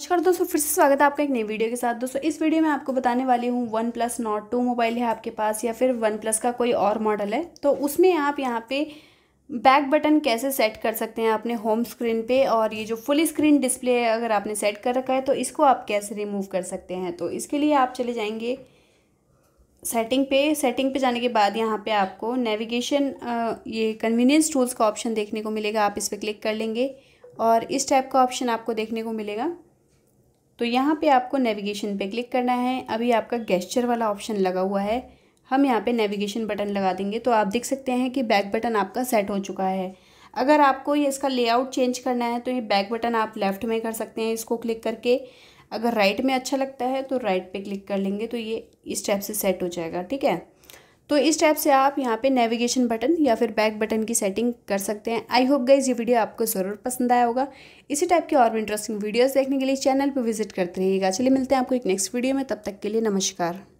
नमस्कार दोस्तों फिर से स्वागत है आपका एक नई वीडियो के साथ दोस्तों इस वीडियो में आपको बताने वाली हूँ OnePlus Nord two mobile है आपके पास या फिर वन प्लस का कोई और मॉडल है तो उसमें आप यहाँ पे बैक बटन कैसे सेट कर सकते हैं अपने होम स्क्रीन पे और ये जो फुल स्क्रीन डिस्प्ले है अगर आपने सेट कर रखा है तो इसको आप कैसे रिमूव कर सकते हैं तो इसके लिए आप चले जाएंगे सेटिंग पे सेटिंग पे जाने के बाद यहाँ पे आपको नेविगेशन ये कन्वीनियंस टूल्स का ऑप्शन देखने को मिलेगा आप इस पर क्लिक कर लेंगे और इस टाइप का ऑप्शन आपको देखने को मिलेगा तो यहाँ पे आपको नेविगेशन पे क्लिक करना है अभी आपका गेस्चर वाला ऑप्शन लगा हुआ है हम यहाँ पे नेविगेशन बटन लगा देंगे तो आप देख सकते हैं कि बैक बटन आपका सेट हो चुका है अगर आपको ये इसका लेआउट चेंज करना है तो ये बैक बटन आप लेफ़्ट में कर सकते हैं इसको क्लिक करके अगर राइट में अच्छा लगता है तो राइट पर क्लिक कर लेंगे तो ये इस टाइप से सेट हो जाएगा ठीक है तो इस टाइप से आप यहाँ पे नेविगेशन बटन या फिर बैक बटन की सेटिंग कर सकते हैं आई होप गाइज ये वीडियो आपको ज़रूर पसंद आया होगा इसी टाइप के और भी इंटरेस्टिंग वीडियोज़ देखने के लिए चैनल पर विजिट करते रहिएगा चलिए मिलते हैं आपको एक नेक्स्ट वीडियो में तब तक के लिए नमस्कार